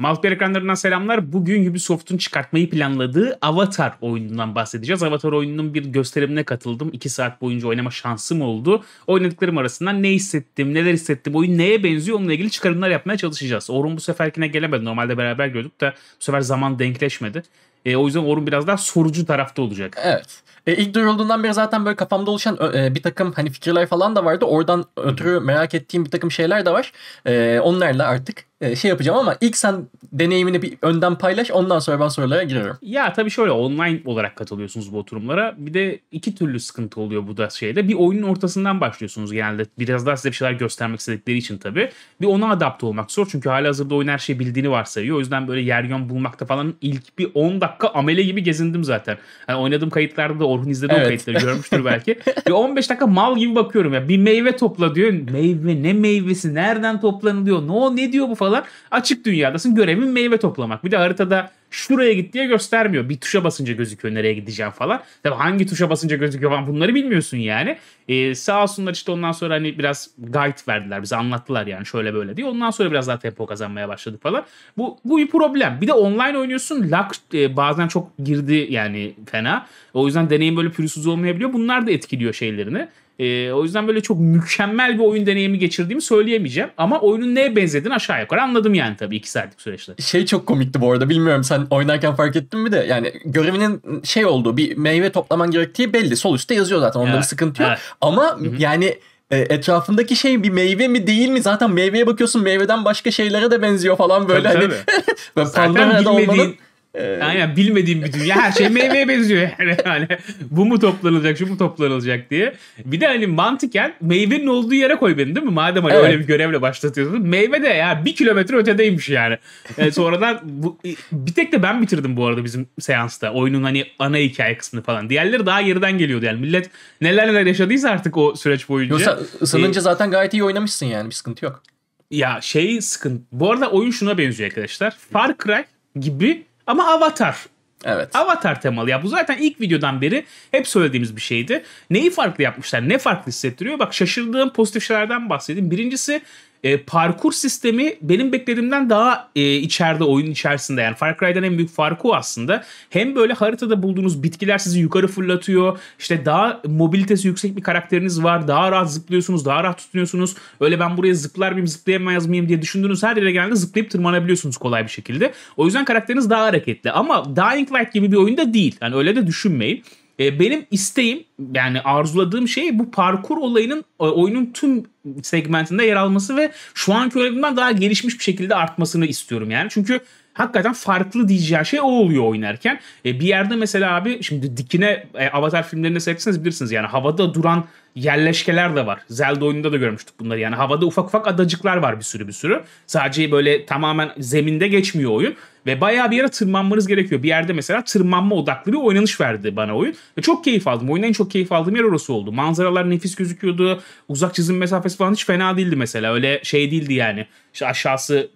Malper ekranlarından selamlar. Bugün Ubisoft'un çıkartmayı planladığı Avatar oyunundan bahsedeceğiz. Avatar oyununun bir gösterimine katıldım. 2 saat boyunca oynama şansım oldu. Oynadıklarım arasından ne hissettim, neler hissettim, oyun neye benziyor onunla ilgili çıkarımlar yapmaya çalışacağız. Orun bu seferkine gelemedi. Normalde beraber gördük de bu sefer zaman denkleşmedi. E, o yüzden Orun biraz daha sorucu tarafta olacak. Evet. E, ilk duyurulduğundan beri zaten böyle kafamda oluşan e, bir takım hani fikirler falan da vardı. Oradan ötürü merak ettiğim bir takım şeyler de var. E, onlarla artık e, şey yapacağım ama ilk sen deneyimini bir önden paylaş ondan sonra ben sorulara giriyorum. Ya tabii şöyle online olarak katılıyorsunuz bu oturumlara. Bir de iki türlü sıkıntı oluyor bu da şeyde. Bir oyunun ortasından başlıyorsunuz genelde. Biraz daha size bir şeyler göstermek istedikleri için tabii. Bir ona adapte olmak zor. Çünkü hala hazırda oyun her şeyi bildiğini varsayıyor. O yüzden böyle yer yön bulmakta falan ilk bir 10 dakika amele gibi gezindim zaten. Yani oynadığım kayıtlarda da Orhun izledi evet. o kayıtları görmüştür belki. bir 15 dakika mal gibi bakıyorum ya. Bir meyve topla diyor. Meyve ne meyvesi? Nereden toplanılıyor? Ne No ne diyor bu falan falan açık dünyadasın. Görevin meyve toplamak. Bir de haritada şuraya git diye göstermiyor. Bir tuşa basınca gözüküyor nereye gideceğim falan. Tabii hangi tuşa basınca gözüküyor falan bunları bilmiyorsun yani. Ee, sağ olsunlar işte ondan sonra hani biraz guide verdiler bize anlattılar yani şöyle böyle diye. Ondan sonra biraz daha tempo kazanmaya başladık falan. Bu, bu bir problem. Bir de online oynuyorsun. lag e, bazen çok girdi yani fena. O yüzden deneyim böyle pürüzsüz olmayabiliyor. Bunlar da etkiliyor şeylerini. E, o yüzden böyle çok mükemmel bir oyun deneyimi geçirdiğimi söyleyemeyeceğim. Ama oyunun neye benzediğini aşağı yukarı anladım yani tabii iki saatlik süreçte. Şey çok komikti bu arada bilmiyorum sen oynarken fark ettin mi de yani görevinin şey olduğu bir meyve toplaman gerektiği belli. Sol üstte yazıyor zaten onda evet. bir sıkıntı yok. Evet. Ama Hı-hı. yani e, etrafındaki şey bir meyve mi değil mi? Zaten meyveye bakıyorsun meyveden başka şeylere de benziyor falan böyle. Tabii, hani, tabii. Pandora'da olmanın ee, Aynen bilmediğim bir dünya. Her şey meyveye benziyor yani. yani. Bu mu toplanılacak, şu mu toplanılacak diye. Bir de hani mantıken meyvenin olduğu yere koy beni değil mi? Madem hani evet. öyle bir görevle başlatıyorsun. Meyve de ya bir kilometre ötedeymiş yani. yani ee, sonradan bu, e, bir tek de ben bitirdim bu arada bizim seansta. Oyunun hani ana hikaye kısmını falan. Diğerleri daha geriden geliyordu yani. Millet neler neler yaşadıysa artık o süreç boyunca. Yoksa e, ısınınca ee, zaten gayet iyi oynamışsın yani. Bir sıkıntı yok. Ya şey sıkıntı. Bu arada oyun şuna benziyor arkadaşlar. Far Cry gibi ama Avatar. Evet. Avatar temalı ya bu zaten ilk videodan beri hep söylediğimiz bir şeydi. Neyi farklı yapmışlar? Ne farklı hissettiriyor? Bak şaşırdığım pozitif şeylerden bahsedeyim. Birincisi e, parkur sistemi benim beklediğimden daha e, içeride oyun içerisinde yani Far Cry'den en büyük farkı o aslında. Hem böyle haritada bulduğunuz bitkiler sizi yukarı fırlatıyor. İşte daha mobilitesi yüksek bir karakteriniz var. Daha rahat zıplıyorsunuz, daha rahat tutunuyorsunuz. Öyle ben buraya zıplar mıyım, zıplayamaz mıyım diye düşündüğünüz her yere genelde zıplayıp tırmanabiliyorsunuz kolay bir şekilde. O yüzden karakteriniz daha hareketli ama Dying Light gibi bir oyunda değil. Yani öyle de düşünmeyin. E, benim isteğim yani arzuladığım şey bu parkur olayının e, oyunun tüm segmentinde yer alması ve şu anki oynadığımdan daha gelişmiş bir şekilde artmasını istiyorum yani. Çünkü hakikaten farklı diyeceği şey o oluyor oynarken. E, bir yerde mesela abi şimdi dikine e, Avatar filmlerinde seyretseniz bilirsiniz yani havada duran yerleşkeler de var. Zelda oyununda da görmüştük bunları. Yani havada ufak ufak adacıklar var bir sürü bir sürü. Sadece böyle tamamen zeminde geçmiyor oyun. Ve bayağı bir yere tırmanmanız gerekiyor. Bir yerde mesela tırmanma odaklı bir oynanış verdi bana oyun. Ve çok keyif aldım. Oyunda en çok keyif aldığım yer orası oldu. Manzaralar nefis gözüküyordu. Uzak çizim mesafesi falan hiç fena değildi mesela. Öyle şey değildi yani. İşte aşağısı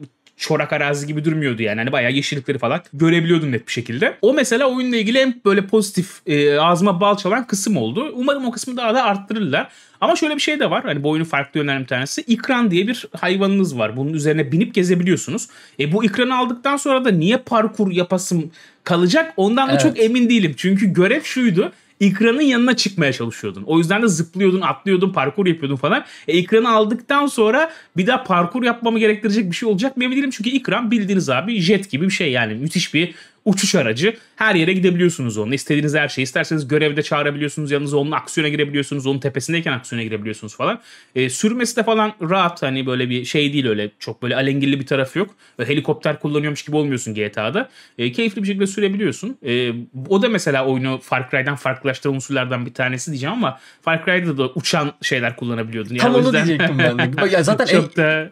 çorak arazi gibi durmuyordu yani. Hani bayağı yeşillikleri falan görebiliyordun net bir şekilde. O mesela oyunla ilgili hem böyle pozitif e, ağzıma bal çalan kısım oldu. Umarım o kısmı daha da arttırırlar. Ama şöyle bir şey de var. Hani bu oyunun farklı yönlerinden bir tanesi. İkran diye bir hayvanınız var. Bunun üzerine binip gezebiliyorsunuz. E bu ikranı aldıktan sonra da niye parkur yapasım kalacak ondan evet. da çok emin değilim. Çünkü görev şuydu ekranın yanına çıkmaya çalışıyordun. O yüzden de zıplıyordun, atlıyordun, parkur yapıyordun falan. E, ekranı aldıktan sonra bir daha parkur yapmamı gerektirecek bir şey olacak mı emin değilim. Çünkü ekran bildiğiniz abi jet gibi bir şey yani müthiş bir uçuş aracı. Her yere gidebiliyorsunuz onunla. İstediğiniz her şeyi isterseniz görevde çağırabiliyorsunuz. Yanınıza onun aksiyona girebiliyorsunuz. Onun tepesindeyken aksiyona girebiliyorsunuz falan. E, sürmesi de falan rahat. Hani böyle bir şey değil öyle çok böyle alengirli bir tarafı yok. Böyle helikopter kullanıyormuş gibi olmuyorsun GTA'da. E, keyifli bir şekilde sürebiliyorsun. E, o da mesela oyunu Far Cry'den farklılaştıran unsurlardan bir tanesi diyeceğim ama Far Cry'da da uçan şeyler kullanabiliyordun. Yani Tam onu yüzden... diyecektim ben Ya zaten çok e, da...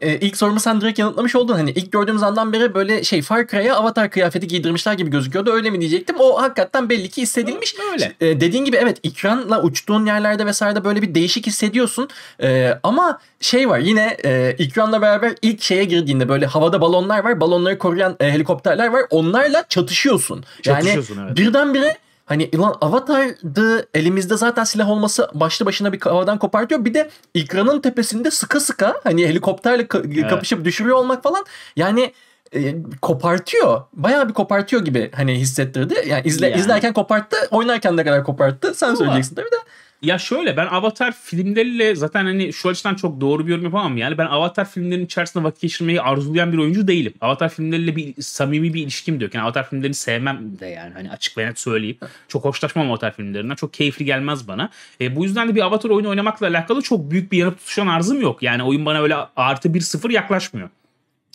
Ee, ilk sorumu sen direkt yanıtlamış oldun. Hani ilk gördüğümüz andan beri böyle şey Far Cry'a avatar kıyafeti giydirmişler gibi gözüküyordu. Öyle mi diyecektim. O hakikaten belli ki hissedilmiş. Öyle. Ee, dediğin gibi evet ekranla uçtuğun yerlerde vesairede böyle bir değişik hissediyorsun. Ee, ama şey var yine e, ekranla beraber ilk şeye girdiğinde böyle havada balonlar var. Balonları koruyan e, helikopterler var. Onlarla çatışıyorsun. Yani çatışıyorsun, evet. birdenbire Hani ilan avatar'da elimizde zaten silah olması başlı başına bir havadan kopartıyor. Bir de ekranın tepesinde sıkı sıkı hani helikopterle ka- evet. kapışıp düşürüyor olmak falan. Yani e, kopartıyor. Bayağı bir kopartıyor gibi hani hissettirdi. Yani izle yani. izlerken koparttı, oynarken ne kadar koparttı sen Ama söyleyeceksin tabii de. Ya şöyle ben Avatar filmleriyle zaten hani şu açıdan çok doğru bir yorum yapamam yani. Ben Avatar filmlerinin içerisinde vakit geçirmeyi arzulayan bir oyuncu değilim. Avatar filmleriyle bir samimi bir ilişkim de yok. Yani Avatar filmlerini sevmem de yani hani açık ve net söyleyeyim. Çok hoşlaşmam Avatar filmlerinden. Çok keyifli gelmez bana. E, bu yüzden de bir Avatar oyunu oynamakla alakalı çok büyük bir yanıp tutuşan arzım yok. Yani oyun bana öyle artı bir sıfır yaklaşmıyor.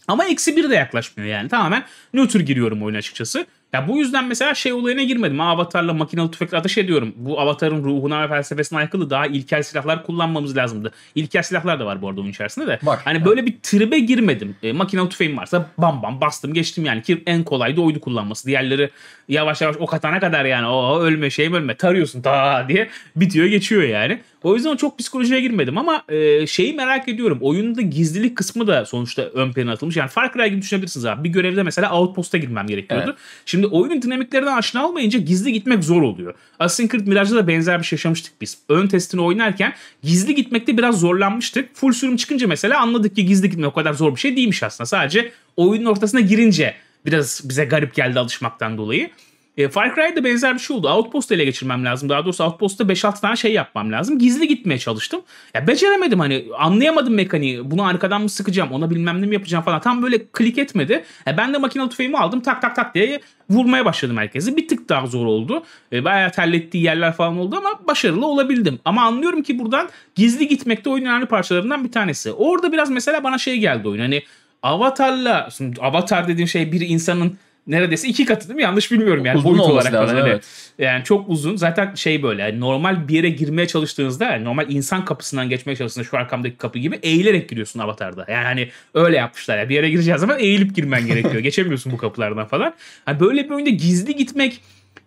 Ama eksi bir de yaklaşmıyor yani. Tamamen nötr giriyorum oyuna açıkçası. Ya bu yüzden mesela şey olayına girmedim. Avatar'la makinalı tüfekle ateş ediyorum. Bu Avatar'ın ruhuna ve felsefesine aykırı daha ilkel silahlar kullanmamız lazımdı. İlkel silahlar da var bu arada onun içerisinde de. Var. Hani böyle bir tribe girmedim. E, makinalı tüfeğim varsa bam bam bastım geçtim yani ki en kolay da oydu kullanması. Diğerleri yavaş yavaş ok atana kadar yani o ölme şey ölme tarıyorsun ta diye bitiyor geçiyor yani. O yüzden çok psikolojiye girmedim ama e, şeyi merak ediyorum. Oyunda gizlilik kısmı da sonuçta ön plana atılmış. Yani Far Cry gibi düşünebilirsiniz abi. Bir görevde mesela Outpost'a girmem gerekiyordu. Evet. Şimdi oyunun dinamiklerine aşina olmayınca gizli gitmek zor oluyor. Assassin's Creed Mirage'da da benzer bir şey yaşamıştık biz. Ön testini oynarken gizli gitmekte biraz zorlanmıştık. Full sürüm çıkınca mesela anladık ki gizli gitmek o kadar zor bir şey değilmiş aslında. Sadece oyunun ortasına girince biraz bize garip geldi alışmaktan dolayı. E, Far Cry'da benzer bir şey oldu. Outpost'u ele geçirmem lazım. Daha doğrusu Outpost'ta 5-6 tane şey yapmam lazım. Gizli gitmeye çalıştım. Ya beceremedim hani anlayamadım mekaniği. Bunu arkadan mı sıkacağım ona bilmem ne mi yapacağım falan. Tam böyle klik etmedi. Ya, e, ben de makinalı tüfeğimi aldım tak tak tak diye vurmaya başladım herkesi. Bir tık daha zor oldu. E, bayağı terlettiği yerler falan oldu ama başarılı olabildim. Ama anlıyorum ki buradan gizli gitmek de oyunun önemli parçalarından bir tanesi. Orada biraz mesela bana şey geldi oyun. Hani Avatar'la, Avatar dediğim şey bir insanın neredeyse iki katı değil mi? Yanlış bilmiyorum yani uzun boyut olarak lazım, hani Evet. Yani çok uzun. Zaten şey böyle yani normal bir yere girmeye çalıştığınızda yani normal insan kapısından geçmeye çalıştığınızda şu arkamdaki kapı gibi eğilerek giriyorsun avatarda. Yani hani öyle yapmışlar. Yani bir yere gireceğiz zaman eğilip girmen gerekiyor. Geçemiyorsun bu kapılardan falan. Hani böyle bir oyunda gizli gitmek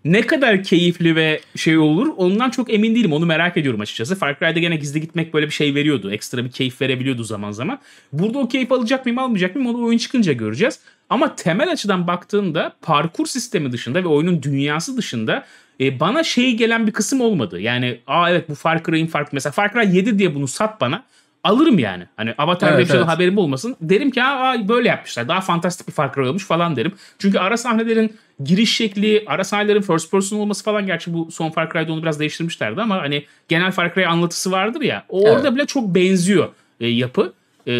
ne kadar keyifli ve şey olur ondan çok emin değilim. Onu merak ediyorum açıkçası. Far Cry'de gene gizli gitmek böyle bir şey veriyordu. Ekstra bir keyif verebiliyordu zaman zaman. Burada o keyif alacak mıyım almayacak mıyım onu oyun çıkınca göreceğiz. Ama temel açıdan baktığında parkur sistemi dışında ve oyunun dünyası dışında e, bana şey gelen bir kısım olmadı. Yani aa evet bu Far Cry'in farklı. Mesela Far Cry 7 diye bunu sat bana alırım yani. Hani Avatar'da evet, bir şeyden evet. haberim olmasın. Derim ki aa böyle yapmışlar. Daha fantastik bir Far olmuş falan derim. Çünkü ara sahnelerin giriş şekli, ara sahnelerin first person olması falan gerçi bu son Far Cry'de onu biraz değiştirmişlerdi ama hani genel Far Cry anlatısı vardır ya. O evet. orada bile çok benziyor e, yapı. E,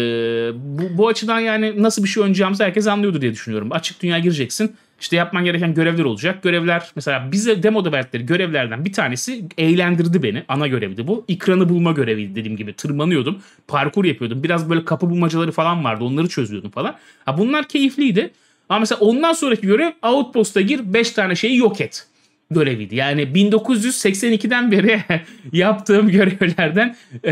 bu, bu açıdan yani nasıl bir şey oynayacağımızı herkes anlıyordur diye düşünüyorum. Açık dünya gireceksin işte yapman gereken görevler olacak. Görevler mesela bize demoda verdikleri görevlerden bir tanesi eğlendirdi beni. Ana görevdi bu. Ekranı bulma görevi dediğim gibi. Tırmanıyordum. Parkur yapıyordum. Biraz böyle kapı bulmacaları falan vardı. Onları çözüyordum falan. Ha, bunlar keyifliydi. Ama mesela ondan sonraki görev Outpost'a gir 5 tane şeyi yok et göreviydi. Yani 1982'den beri yaptığım görevlerden e,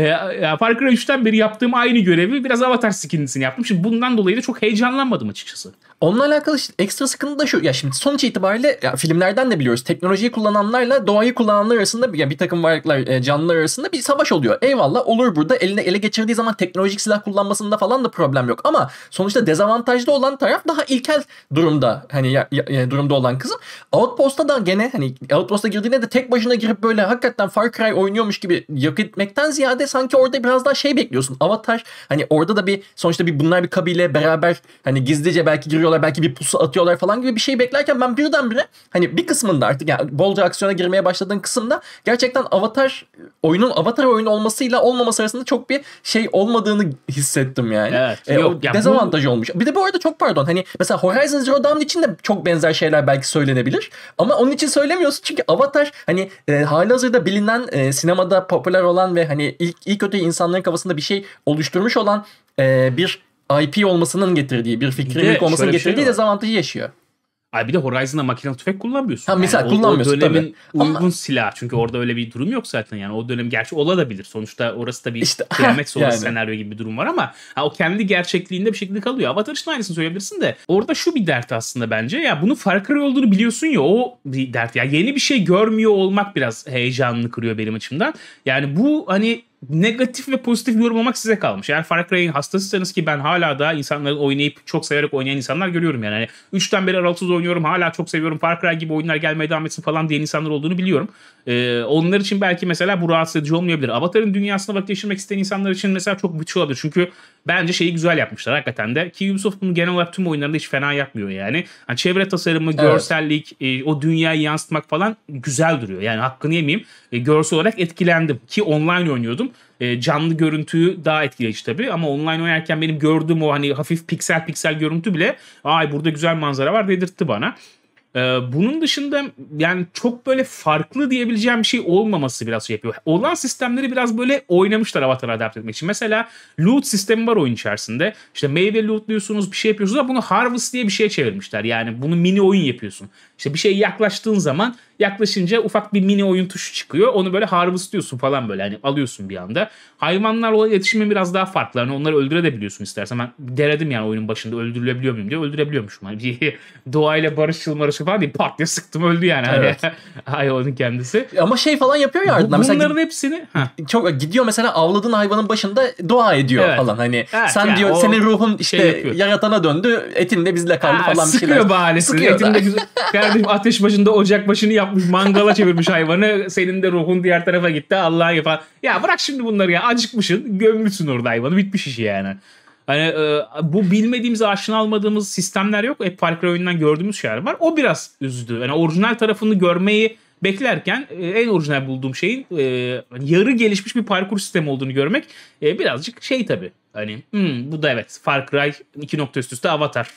Far Cry 3'ten beri yaptığım aynı görevi biraz avatar skinlisini yaptım. Şimdi bundan dolayı da çok heyecanlanmadım açıkçası. Onunla alakalı işte ekstra sıkıntı da şu. Ya şimdi sonuç itibariyle ya filmlerden de biliyoruz. Teknolojiyi kullananlarla doğayı kullananlar arasında bir, yani bir takım varlıklar, e, canlılar arasında bir savaş oluyor. Eyvallah olur burada. Eline ele geçirdiği zaman teknolojik silah kullanmasında falan da problem yok. Ama sonuçta dezavantajlı olan taraf daha ilkel durumda. Hani ya, ya, e, durumda olan kızım. Outpost'a da gene hani Outpost'a girdiğinde de tek başına girip böyle hakikaten Far Cry oynuyormuş gibi yok etmekten ziyade sanki orada biraz daha şey bekliyorsun. Avatar hani orada da bir sonuçta bir bunlar bir kabile beraber hani gizlice belki giriyor yapıyorlar. Belki bir pusu atıyorlar falan gibi bir şey beklerken ben birdenbire hani bir kısmında artık yani bolca aksiyona girmeye başladığın kısımda gerçekten avatar e, oyunun avatar oyunu olmasıyla olmaması arasında çok bir şey olmadığını hissettim yani. Evet. E, yok, o dezavantaj bu... olmuş. Bir de bu arada çok pardon hani mesela Horizon Zero Dawn için de çok benzer şeyler belki söylenebilir. Ama onun için söylemiyorsun çünkü avatar hani e, hazırda bilinen e, sinemada popüler olan ve hani ilk ilk öte insanların kafasında bir şey oluşturmuş olan e, bir IP olmasının getirdiği bir fikrin ilk olmasının şey getirdiği şey dezavantajı yaşıyor. Ay bir de Horizon'da makinalı tüfek kullanmıyorsun. Ha mesela yani. kullanmıyorsun o, dönemin tabii. uygun Ama... silah. Çünkü orada öyle bir durum yok zaten. Yani o dönem gerçi olabilir. Sonuçta orası da bir işte, kıyamet sonrası yani. senaryo gibi bir durum var ama ha, o kendi gerçekliğinde bir şekilde kalıyor. Avatar için aynısını söyleyebilirsin de orada şu bir dert aslında bence. Ya bunun Far Cry olduğunu biliyorsun ya o bir dert. Ya yeni bir şey görmüyor olmak biraz heyecanını kırıyor benim açımdan. Yani bu hani negatif ve pozitif yorumlamak size kalmış. Eğer Far Cry'in hastasıysanız ki ben hala da insanları oynayıp çok severek oynayan insanlar görüyorum yani. Hani 3'ten beri aralıksız oynuyorum hala çok seviyorum Far Cry gibi oyunlar gelmeye devam etsin falan diyen insanlar olduğunu biliyorum. Ee, onlar için belki mesela bu rahatsız edici olmayabilir. Avatar'ın dünyasına vakit geçirmek isteyen insanlar için mesela çok bütçe olabilir. Çünkü bence şeyi güzel yapmışlar hakikaten de. Ki Ubisoft bunu genel olarak tüm oyunlarında hiç fena yapmıyor yani. yani çevre tasarımı, evet. görsellik, e, o dünyayı yansıtmak falan güzel duruyor. Yani hakkını yemeyeyim. E, görsel olarak etkilendim ki online oynuyordum e, canlı görüntüyü daha etkileyici tabii. Ama online oynarken benim gördüğüm o hani hafif piksel piksel görüntü bile ay burada güzel manzara var dedirtti bana. Ee, bunun dışında yani çok böyle farklı diyebileceğim bir şey olmaması biraz şey yapıyor. Olan sistemleri biraz böyle oynamışlar avatar adapte etmek için. Mesela loot sistemi var oyun içerisinde. İşte meyve lootluyorsunuz bir şey yapıyorsunuz ama bunu harvest diye bir şey çevirmişler. Yani bunu mini oyun yapıyorsun. İşte bir şeye yaklaştığın zaman yaklaşınca ufak bir mini oyun tuşu çıkıyor. Onu böyle harvestliyorsun falan böyle hani alıyorsun bir anda. Hayvanlarla iletişimin biraz daha farklı. Hani onları öldürebiliyorsun istersen. Ben denedim yani oyunun başında öldürülebiliyor muyum diye öldürebiliyormuşum. Hani doğayla barışçıl barışçıl yanlışlık falan değil. Pat diye sıktım öldü yani. Hani evet. hayvanın kendisi. Ama şey falan yapıyor ya ardından. bunların mesela, hepsini. Çok gidiyor mesela avladığın hayvanın başında dua ediyor evet. falan. Hani evet, sen yani diyor senin ruhun şey işte şey yaratana döndü. Etin de bizle kaldı ha, falan. Sıkıyor şeyler. bahanesini. Sıkıyor etin de güzel. Kardeşim ateş başında ocak başını yapmış. Mangala çevirmiş hayvanı. Senin de ruhun diğer tarafa gitti. Allah'a falan. Ya bırak şimdi bunları ya. Acıkmışsın. Gömmüşsün orada hayvanı. Bitmiş işi yani. Hani e, bu bilmediğimiz, aşina almadığımız sistemler yok. Hep Far Cry oyundan gördüğümüz şeyler var. O biraz üzdü. Yani orijinal tarafını görmeyi beklerken e, en orijinal bulduğum şeyin e, hani yarı gelişmiş bir parkur sistemi olduğunu görmek e, birazcık şey tabii. Hani hmm, bu da evet Far Cry 2 nokta üst üste Avatar.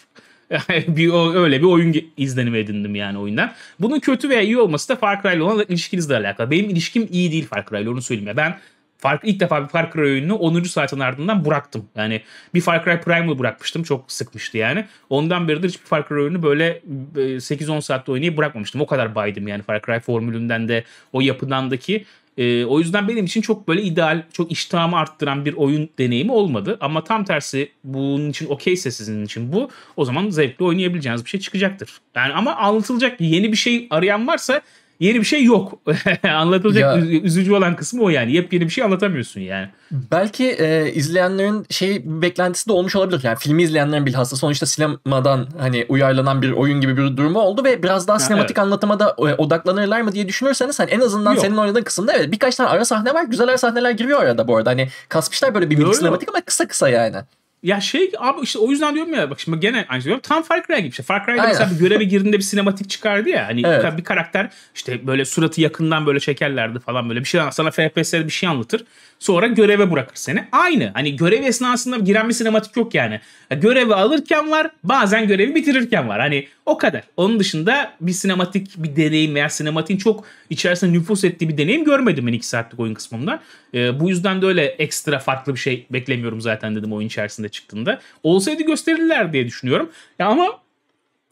bir o, öyle bir oyun izlenimi edindim yani oyundan. Bunun kötü veya iyi olması da Far Cry'la olan ilişkinizle alakalı. Benim ilişkim iyi değil Far Cry'la onu söyleyeyim. Ya. Ben fark, ilk defa bir Far Cry oyununu 10. saatin ardından bıraktım. Yani bir Far Cry Primal'ı bırakmıştım. Çok sıkmıştı yani. Ondan beridir hiçbir Far Cry oyununu böyle 8-10 e, saatte oynayıp bırakmamıştım. O kadar baydım yani Far Cry formülünden de o yapıdandaki e, o yüzden benim için çok böyle ideal, çok iştahımı arttıran bir oyun deneyimi olmadı. Ama tam tersi bunun için okeyse sizin için bu o zaman zevkli oynayabileceğiniz bir şey çıkacaktır. Yani ama anlatılacak yeni bir şey arayan varsa yeni bir şey yok. Anlatılacak ya, üzücü olan kısmı o yani. Yepyeni bir şey anlatamıyorsun yani. Belki e, izleyenlerin şey beklentisi de olmuş olabilir. Yani filmi izleyenlerin bilhassa sonuçta sinemadan hani uyarlanan bir oyun gibi bir durumu oldu ve biraz daha sinematik evet. anlatıma da e, odaklanırlar mı diye düşünürseniz hani en azından yok. senin oynadığın kısımda evet birkaç tane ara sahne var. Güzel ara sahneler giriyor arada bu arada. Hani kasmışlar böyle bir mini sinematik ama kısa kısa yani. Ya şey abi işte o yüzden diyorum ya bak şimdi gene aynı şey diyorum. Tam Far Cry gibi işte. Far Cry'de Aynen. mesela bir göreve girdiğinde bir sinematik çıkardı ya. Hani evet. bir karakter işte böyle suratı yakından böyle çekerlerdi falan böyle bir şey sana FPS'de bir şey anlatır. Sonra göreve bırakır seni. Aynı. Hani görev esnasında giren bir sinematik yok yani. Görevi alırken var. Bazen görevi bitirirken var. Hani o kadar. Onun dışında bir sinematik bir deneyim veya sinematiğin çok içerisinde nüfus ettiği bir deneyim görmedim ben 2 saatlik oyun kısmından. Ee, bu yüzden de öyle ekstra farklı bir şey beklemiyorum zaten dedim oyun içerisinde çıktığında. Olsaydı gösterirler diye düşünüyorum. Ya ama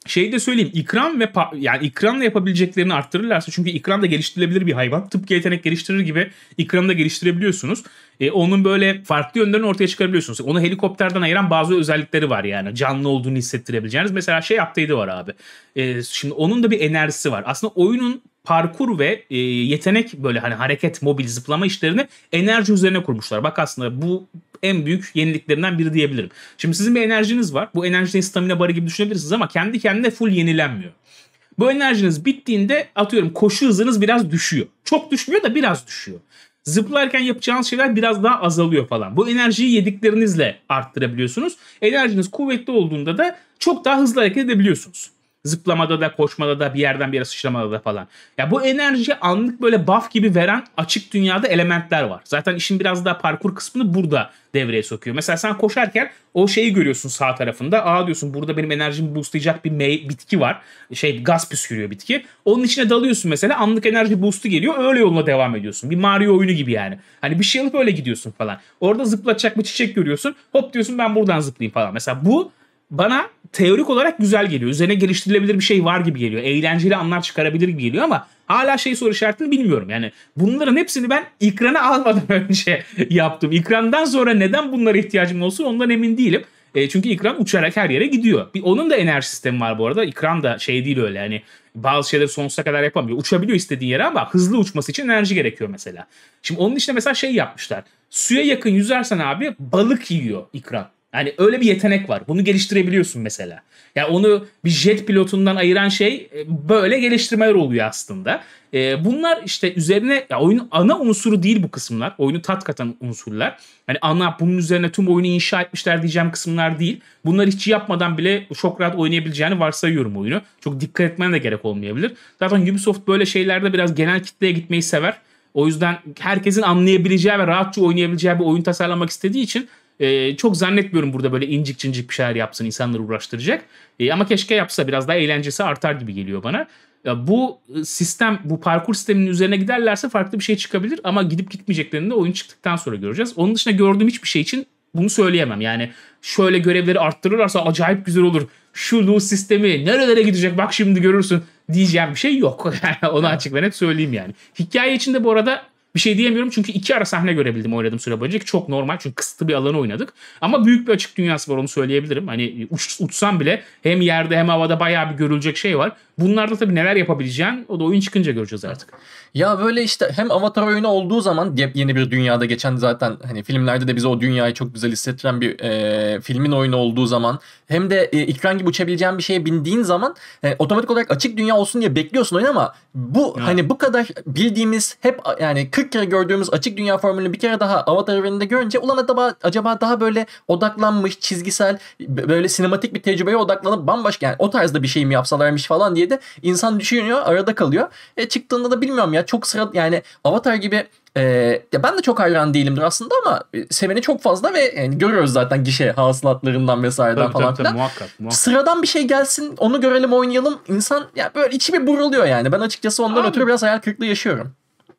şey de söyleyeyim ikram ve yani ikramla yapabileceklerini arttırırlarsa çünkü ikram da geliştirilebilir bir hayvan. Tıpkı yetenek geliştirir gibi ikram da geliştirebiliyorsunuz. E, onun böyle farklı yönlerini ortaya çıkarabiliyorsunuz. Onu helikopterden ayıran bazı özellikleri var yani. Canlı olduğunu hissettirebileceğiniz. Mesela şey update'i var abi. E, şimdi onun da bir enerjisi var. Aslında oyunun parkur ve e, yetenek böyle hani hareket, mobil, zıplama işlerini enerji üzerine kurmuşlar. Bak aslında bu en büyük yeniliklerinden biri diyebilirim. Şimdi sizin bir enerjiniz var. Bu enerjiyi stamina barı gibi düşünebilirsiniz ama kendi kendine full yenilenmiyor. Bu enerjiniz bittiğinde atıyorum koşu hızınız biraz düşüyor. Çok düşmüyor da biraz düşüyor. Zıplarken yapacağınız şeyler biraz daha azalıyor falan. Bu enerjiyi yediklerinizle arttırabiliyorsunuz. Enerjiniz kuvvetli olduğunda da çok daha hızlı hareket edebiliyorsunuz. Zıplamada da, koşmada da, bir yerden bir yere sıçramada da falan. Ya bu enerji anlık böyle buff gibi veren açık dünyada elementler var. Zaten işin biraz daha parkur kısmını burada devreye sokuyor. Mesela sen koşarken o şeyi görüyorsun sağ tarafında. Aa diyorsun burada benim enerjimi boostlayacak bir mey- bitki var. Şey gaz püskürüyor bitki. Onun içine dalıyorsun mesela anlık enerji boostu geliyor. Öyle yoluna devam ediyorsun. Bir Mario oyunu gibi yani. Hani bir şey alıp öyle gidiyorsun falan. Orada zıplatacak bir çiçek görüyorsun. Hop diyorsun ben buradan zıplayayım falan. Mesela bu bana teorik olarak güzel geliyor. Üzerine geliştirilebilir bir şey var gibi geliyor. Eğlenceli anlar çıkarabilir gibi geliyor ama hala şey soru işaretini bilmiyorum. Yani bunların hepsini ben ekrana almadan önce yaptım. Ekrandan sonra neden bunlara ihtiyacım olsun ondan emin değilim. E, çünkü ekran uçarak her yere gidiyor. Bir, onun da enerji sistemi var bu arada. Ekran da şey değil öyle yani bazı şeyleri sonsuza kadar yapamıyor. Uçabiliyor istediği yere ama hızlı uçması için enerji gerekiyor mesela. Şimdi onun için mesela şey yapmışlar. Suya yakın yüzersen abi balık yiyor ekran. Yani öyle bir yetenek var. Bunu geliştirebiliyorsun mesela. Ya yani onu bir jet pilotundan ayıran şey e, böyle geliştirmeler oluyor aslında. E, bunlar işte üzerine ya oyunun ana unsuru değil bu kısımlar. Oyunu tat katan unsurlar. Hani ana bunun üzerine tüm oyunu inşa etmişler diyeceğim kısımlar değil. Bunlar hiç yapmadan bile çok rahat oynayabileceğini varsayıyorum oyunu. Çok dikkat etmene de gerek olmayabilir. Zaten Ubisoft böyle şeylerde biraz genel kitleye gitmeyi sever. O yüzden herkesin anlayabileceği ve rahatça oynayabileceği bir oyun tasarlamak istediği için e, çok zannetmiyorum burada böyle incik cincik bir şeyler yapsın, insanları uğraştıracak. E, ama keşke yapsa biraz daha eğlencesi artar gibi geliyor bana. Ya bu e, sistem, bu parkur sisteminin üzerine giderlerse farklı bir şey çıkabilir ama gidip gitmeyeceklerini de oyun çıktıktan sonra göreceğiz. Onun dışında gördüğüm hiçbir şey için bunu söyleyemem. Yani şöyle görevleri arttırırlarsa acayip güzel olur. Şu loot sistemi nerelere gidecek bak şimdi görürsün diyeceğim bir şey yok. Onu açık ve net söyleyeyim yani. Hikaye içinde bu arada bir şey diyemiyorum çünkü iki ara sahne görebildim oynadım süre boyunca çok normal çünkü kısıtlı bir alanı oynadık. Ama büyük bir açık dünyası var onu söyleyebilirim. Hani uç, uçsam bile hem yerde hem havada bayağı bir görülecek şey var. Bunlarda tabii neler yapabileceğin o da oyun çıkınca göreceğiz artık. Ya böyle işte hem Avatar oyunu olduğu zaman yeni bir dünyada geçen zaten hani filmlerde de bize o dünyayı çok güzel hissettiren bir e, filmin oyunu olduğu zaman hem de e, ikran gibi uçabileceğin bir şeye bindiğin zaman e, otomatik olarak açık dünya olsun diye bekliyorsun oyun ama bu ya. hani bu kadar bildiğimiz hep yani 40 kere gördüğümüz açık dünya formülünü bir kere daha Avatar evreninde görünce ulan acaba, acaba daha böyle odaklanmış çizgisel böyle sinematik bir tecrübeye odaklanıp bambaşka yani o tarzda bir şey mi yapsalarmış falan diye şeyde insan düşünüyor arada kalıyor. E, çıktığında da bilmiyorum ya çok sıra yani Avatar gibi e, ya ben de çok hayran değilimdir aslında ama e, seveni çok fazla ve yani görüyoruz zaten gişe hasılatlarından vesaireden tabii, falan tabii, filan. Sıradan bir şey gelsin onu görelim oynayalım. insan ya böyle içi bir buruluyor yani. Ben açıkçası ondan Abi. ötürü biraz hayal kırıklığı yaşıyorum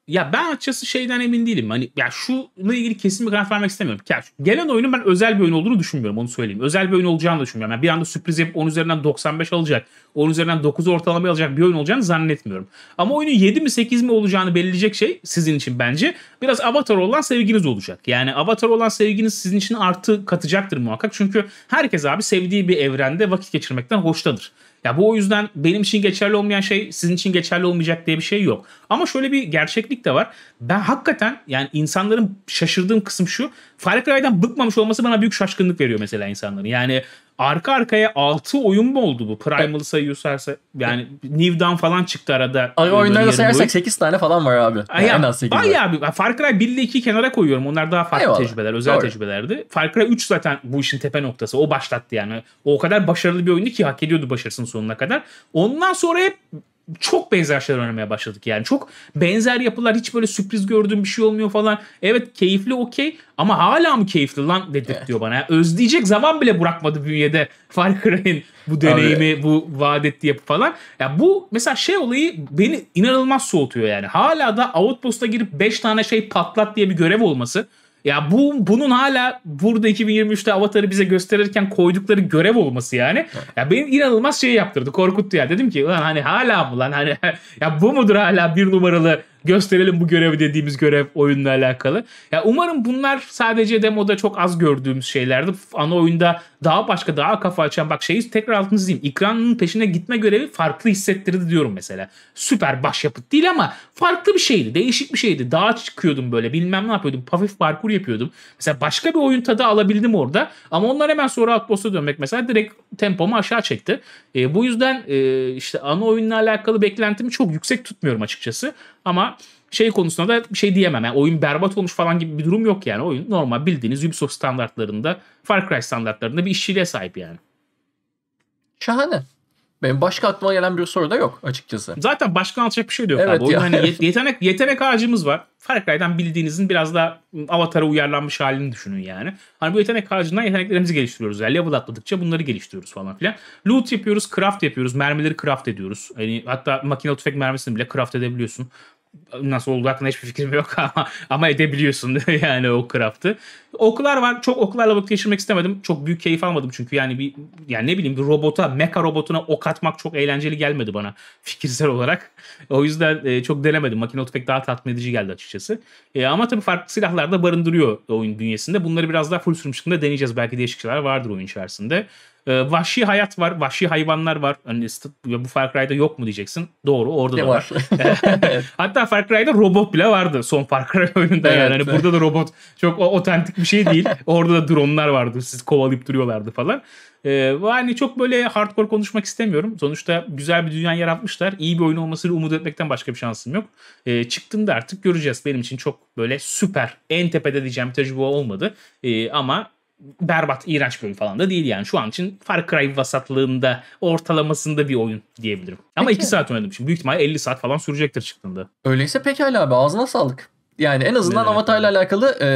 ya ben açıkçası şeyden emin değilim. Hani ya şununla ilgili kesin bir karar vermek istemiyorum. Ya gelen oyunun ben özel bir oyun olduğunu düşünmüyorum onu söyleyeyim. Özel bir oyun olacağını da düşünmüyorum. Yani bir anda sürpriz yapıp 10 üzerinden 95 alacak, 10 üzerinden 9 ortalama alacak bir oyun olacağını zannetmiyorum. Ama oyunun 7 mi 8 mi olacağını belirleyecek şey sizin için bence biraz avatar olan sevginiz olacak. Yani avatar olan sevginiz sizin için artı katacaktır muhakkak. Çünkü herkes abi sevdiği bir evrende vakit geçirmekten hoşlanır. Ya bu o yüzden benim için geçerli olmayan şey sizin için geçerli olmayacak diye bir şey yok. Ama şöyle bir gerçeklik de var. Ben hakikaten yani insanların şaşırdığım kısım şu. Far Cry'den bıkmamış olması bana büyük şaşkınlık veriyor mesela insanların. Yani arka arkaya 6 oyun mu oldu bu? Primal'ı sayıyorsa yani New Dawn falan çıktı arada. Ay oyunları da sayarsak 8 tane falan var abi. Ay, yani en az 8 bayağı var. Bir, Far Cry 1 ile 2'yi kenara koyuyorum. Onlar daha farklı Eyvallah. tecrübeler, özel Doğru. tecrübelerdi. Far Cry 3 zaten bu işin tepe noktası. O başlattı yani. O kadar başarılı bir oyundu ki hak ediyordu başarısını sonuna kadar. Ondan sonra hep çok benzer şeyler oynamaya başladık yani. Çok benzer yapılar hiç böyle sürpriz gördüğüm bir şey olmuyor falan. Evet keyifli okey ama hala mı keyifli lan dedirtiyor evet. bana. Yani özleyecek zaman bile bırakmadı bünyede Far Cry'in bu deneyimi, Abi. bu vaat ettiği yapı falan. Ya yani bu mesela şey olayı beni inanılmaz soğutuyor yani. Hala da Outpost'a girip 5 tane şey patlat diye bir görev olması. Ya bu bunun hala burada 2023'te Avatar'ı bize gösterirken koydukları görev olması yani. Ya beni inanılmaz şey yaptırdı. Korkuttu ya. Dedim ki lan hani hala mı lan hani ya bu mudur hala bir numaralı gösterelim bu görevi dediğimiz görev oyunla alakalı. Ya umarım bunlar sadece demoda çok az gördüğümüz şeylerdi. Ana oyunda daha başka daha kafa açan bak şeyi tekrar altını çizeyim. İkranın peşine gitme görevi farklı hissettirdi diyorum mesela. Süper başyapıt değil ama farklı bir şeydi. Değişik bir şeydi. Dağa çıkıyordum böyle bilmem ne yapıyordum. Hafif parkur yapıyordum. Mesela başka bir oyun tadı alabildim orada. Ama onlar hemen sonra Outpost'a dönmek mesela direkt tempomu aşağı çekti. E, bu yüzden e, işte ana oyunla alakalı beklentimi çok yüksek tutmuyorum açıkçası. Ama şey konusunda da bir şey diyemem. Yani oyun berbat olmuş falan gibi bir durum yok yani. Oyun normal bildiğiniz Ubisoft standartlarında, Far Cry standartlarında bir işçiliğe sahip yani. Şahane. Benim başka aklıma gelen bir soru da yok açıkçası. Zaten başka anlatacak bir şey de yok evet abi. Oyun hani yetenek yetenek ağacımız var. Far Cry'den bildiğinizin biraz daha avatara uyarlanmış halini düşünün yani. Hani bu yetenek ağacından yeteneklerimizi geliştiriyoruz. Yani level atladıkça bunları geliştiriyoruz falan filan. Loot yapıyoruz, craft yapıyoruz. Mermileri craft ediyoruz. Yani hatta makinalı tüfek mermisini bile craft edebiliyorsun nasıl oldu, hakkında hiçbir fikrim yok ama ama edebiliyorsun yani o craft'ı. Oklar var. Çok oklarla vakit geçirmek istemedim. Çok büyük keyif almadım çünkü yani bir yani ne bileyim bir robota, meka robotuna ok atmak çok eğlenceli gelmedi bana fikirsel olarak. O yüzden e, çok denemedim. Makine pek daha tatmin edici geldi açıkçası. E, ama tabii farklı silahlar da barındırıyor oyun bünyesinde. Bunları biraz daha full sürüm sürmüşlüğünde deneyeceğiz. Belki değişik şeyler vardır oyun içerisinde. Ee, vahşi hayat var, vahşi hayvanlar var. Hani bu Far Cry'da yok mu diyeceksin. Doğru orada da var. Ee, hatta Far Cry'da robot bile vardı son Far Cry oyununda evet, yani. Hani burada da robot çok otantik bir şey değil. orada da dronlar vardı. Siz kovalayıp duruyorlardı falan. Ee, hani çok böyle hardcore konuşmak istemiyorum. Sonuçta güzel bir dünya yaratmışlar. İyi bir oyun olmasını umut etmekten başka bir şansım yok. Ee, çıktığında artık göreceğiz. Benim için çok böyle süper, en tepede diyeceğim tecrübe olmadı. Ee, ama berbat, iğrenç bir oyun falan da değil yani. Şu an için Far Cry vasatlığında, ortalamasında bir oyun diyebilirim. Ama peki. 2 saat oynadım şimdi. Büyük ihtimalle 50 saat falan sürecektir çıktığında. Öyleyse pekala abi ağzına sağlık. Yani en azından evet. Avatar'la alakalı e,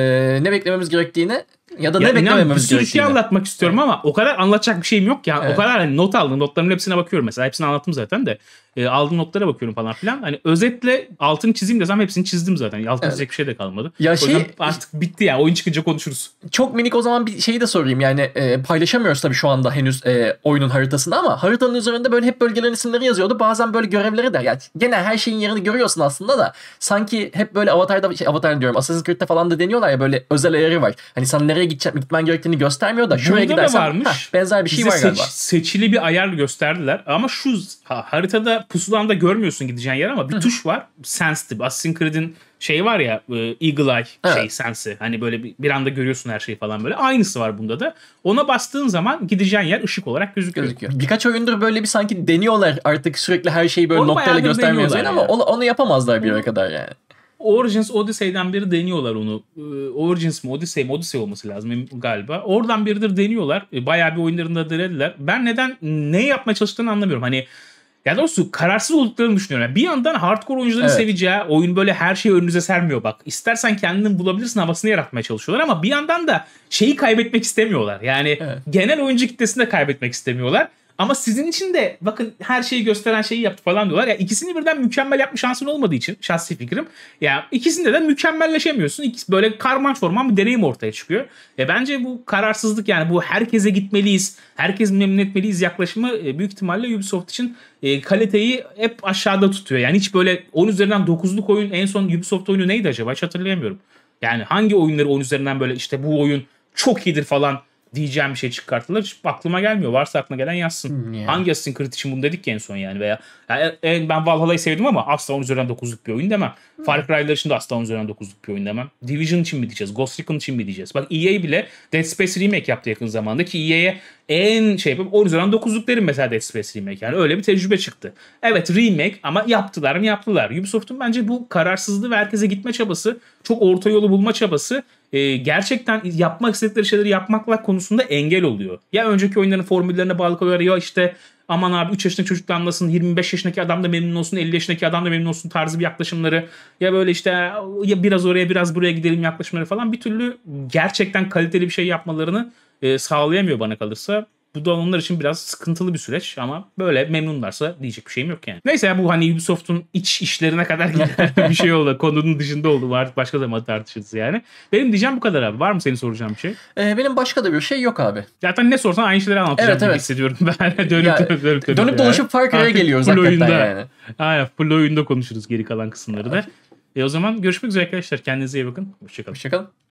ne beklememiz gerektiğini ya da ya ne beklemememiz gerektiğini. Bir sürü şey anlatmak istiyorum ama o kadar anlatacak bir şeyim yok ya. Evet. O kadar hani not aldım. Notlarımın hepsine bakıyorum mesela. Hepsini anlattım zaten de. E, aldığım notlara bakıyorum falan filan. Hani özetle altını çizeyim desem hepsini çizdim zaten. Altını evet. bir şey de kalmadı. Ya o şey artık bitti ya. Oyun çıkınca konuşuruz. Çok minik o zaman bir şeyi de sorayım. Yani e, paylaşamıyoruz tabii şu anda henüz e, oyunun haritasını ama haritanın üzerinde böyle hep bölgelerin isimleri yazıyordu. Bazen böyle görevleri de yani gene her şeyin yerini görüyorsun aslında da sanki hep böyle Avatar'da şey, Avatar diyorum Assassin's Creed'de falan da deniyorlar ya böyle özel ayarı var. Hani sen nereye gideceğim, gitmen gerektiğini göstermiyor da şuraya Burada gidersen varmış. Heh, benzer bir şey var galiba. Seç, seçili bir ayar gösterdiler ama şu ha, haritada pusulanda görmüyorsun gideceğin yer ama bir Hı-hı. tuş var. Sense Assassin's Creed'in şey var ya e, Eagle Eye şey, evet. şey sensi hani böyle bir, bir anda görüyorsun her şeyi falan böyle aynısı var bunda da ona bastığın zaman gideceğin yer ışık olarak gözüküyor. gözüküyor. Birkaç oyundur böyle bir sanki deniyorlar artık sürekli her şeyi böyle onu noktayla göstermeye ama onu, onu yapamazlar bir yere kadar yani. Origins Odyssey'den biri deniyorlar onu. Ee, Origins mi Odyssey mi Odyssey olması lazım galiba. Oradan biridir deniyorlar. E, bayağı bir oyunlarında denediler. Ben neden ne yapmaya çalıştığını anlamıyorum. Hani ya doğrusu kararsız olduklarını düşünüyorum. Yani bir yandan hardcore oyuncuların evet. seveceği oyun böyle her şeyi önünüze sermiyor bak. İstersen kendini bulabilirsin havasını yaratmaya çalışıyorlar ama bir yandan da şeyi kaybetmek istemiyorlar. Yani evet. genel oyuncu kitlesini de kaybetmek istemiyorlar. Ama sizin için de bakın her şeyi gösteren şeyi yaptı falan diyorlar. Ya ikisini birden mükemmel yapma şansın olmadığı için şahsi fikrim. Ya ikisinde de mükemmelleşemiyorsun. İkisi böyle karman çorman bir deneyim ortaya çıkıyor. Ya e, bence bu kararsızlık yani bu herkese gitmeliyiz, herkes memnun etmeliyiz yaklaşımı e, büyük ihtimalle Ubisoft için e, kaliteyi hep aşağıda tutuyor. Yani hiç böyle 10 üzerinden 9'luk oyun en son Ubisoft oyunu neydi acaba hiç hatırlayamıyorum. Yani hangi oyunları 10 üzerinden böyle işte bu oyun çok iyidir falan diyeceğim bir şey çıkarttılar. Hiç aklıma gelmiyor. Varsa aklına gelen yazsın. Hmm, yeah. Hangi Assassin's Creed için bunu dedik ya en son yani veya yani ben Valhalla'yı sevdim ama asla 10 üzerinden 9'luk bir oyun demem. Hmm. Far Cry'lar için de asla 10 üzerinden 9'luk bir oyun demem. Division için mi diyeceğiz? Ghost Recon için mi diyeceğiz? Bak EA bile Dead Space Remake yaptı yakın zamanda ki EA'ye en şey yapıp 10 üzerinden 9'luk derim mesela Dead Space Remake. Yani öyle bir tecrübe çıktı. Evet remake ama yaptılar mı yaptılar. Ubisoft'un bence bu kararsızlığı ve herkese gitme çabası, çok orta yolu bulma çabası e, gerçekten yapmak istedikleri şeyleri yapmakla konusunda engel oluyor. Ya önceki oyunların formüllerine bağlı kalıyor ya işte aman abi 3 yaşındaki çocuk da anlasın 25 yaşındaki adam da memnun olsun 50 yaşındaki adam da memnun olsun tarzı bir yaklaşımları ya böyle işte ya biraz oraya biraz buraya gidelim yaklaşımları falan bir türlü gerçekten kaliteli bir şey yapmalarını e, sağlayamıyor bana kalırsa. Bu da onlar için biraz sıkıntılı bir süreç ama böyle memnunlarsa diyecek bir şeyim yok yani. Neyse ya bu hani Ubisoft'un iç işlerine kadar bir şey oldu. Konunun dışında oldu. Artık başka zaman tartışırız yani. Benim diyeceğim bu kadar abi. Var mı senin soracağım bir şey? Ee, benim başka da bir şey yok abi. Zaten ne sorsan aynı şeyleri anlatacağım evet, gibi evet. hissediyorum. Ben dönüp, ya, dönüp, dönüp, dönüp, dönüp dolaşıp Far Cry'e geliyoruz hakikaten oyunda, yani. Aynen full oyunda konuşuruz geri kalan kısımları da. E o zaman görüşmek üzere arkadaşlar. Kendinize iyi bakın. Hoşçakalın. Hoşçakalın.